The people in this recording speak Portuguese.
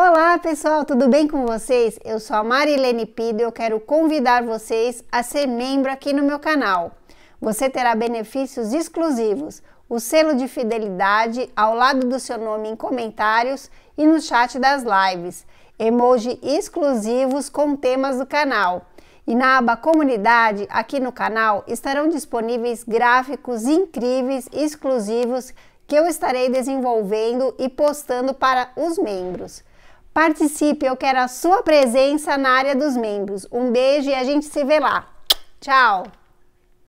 Olá pessoal, tudo bem com vocês? Eu sou a Marilene Pido e eu quero convidar vocês a ser membro aqui no meu canal. Você terá benefícios exclusivos, o selo de fidelidade ao lado do seu nome em comentários e no chat das lives, emoji exclusivos com temas do canal. E na aba Comunidade, aqui no canal, estarão disponíveis gráficos incríveis exclusivos que eu estarei desenvolvendo e postando para os membros. Participe, eu quero a sua presença na área dos membros. Um beijo e a gente se vê lá. Tchau!